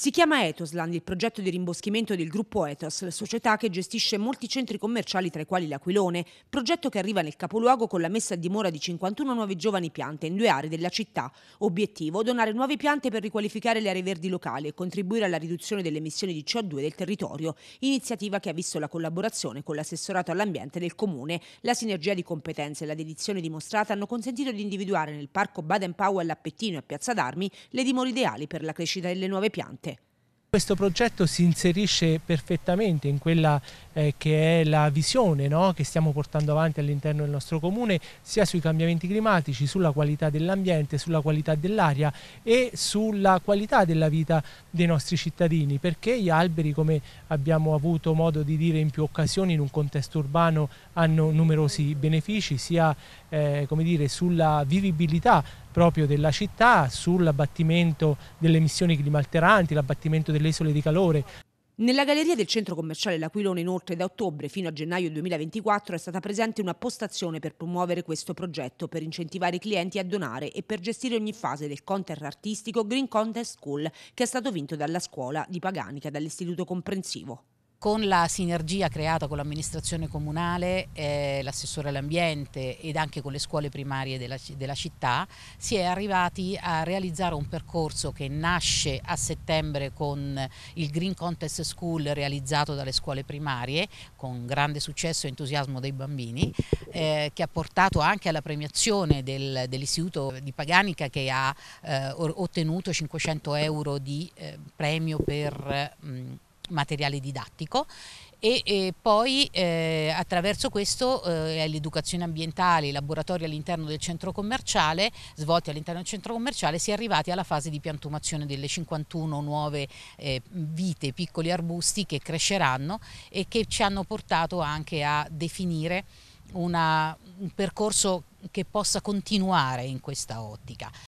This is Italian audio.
Si chiama Ethosland il progetto di rimboschimento del gruppo Ethos, società che gestisce molti centri commerciali tra i quali l'Aquilone, progetto che arriva nel capoluogo con la messa a dimora di 51 nuove giovani piante in due aree della città. Obiettivo donare nuove piante per riqualificare le aree verdi locali e contribuire alla riduzione delle emissioni di CO2 del territorio, iniziativa che ha visto la collaborazione con l'assessorato all'ambiente del comune. La sinergia di competenze e la dedizione dimostrata hanno consentito di individuare nel parco Baden Powell a Pettino e Piazza d'Armi le dimore ideali per la crescita delle nuove piante. Questo progetto si inserisce perfettamente in quella eh, che è la visione no? che stiamo portando avanti all'interno del nostro comune, sia sui cambiamenti climatici, sulla qualità dell'ambiente, sulla qualità dell'aria e sulla qualità della vita dei nostri cittadini, perché gli alberi, come abbiamo avuto modo di dire in più occasioni in un contesto urbano, hanno numerosi benefici, sia eh, dire, sulla vivibilità proprio della città sull'abbattimento delle emissioni climalteranti, l'abbattimento delle isole di calore. Nella galleria del centro commerciale L'Aquilone inoltre da ottobre fino a gennaio 2024 è stata presente una postazione per promuovere questo progetto, per incentivare i clienti a donare e per gestire ogni fase del contest artistico Green Contest School che è stato vinto dalla scuola di Paganica, dall'istituto comprensivo con la sinergia creata con l'amministrazione comunale, eh, l'assessore all'ambiente ed anche con le scuole primarie della, della, città si è arrivati a realizzare un percorso che nasce a settembre con il Green Contest School realizzato dalle scuole primarie con grande successo e entusiasmo dei bambini eh, che ha portato anche alla premiazione del, dell'istituto di Paganica che ha eh, ottenuto 500 euro di eh, premio per mh, mm, materiale didattico e, e poi eh, attraverso questo eh, l'educazione ambientale, i laboratori all'interno del centro commerciale, svolti all'interno del centro commerciale, si è arrivati alla fase di piantumazione delle 51 nuove eh, vite, piccoli arbusti che cresceranno e che ci hanno portato anche a definire una, un percorso che possa continuare in questa ottica.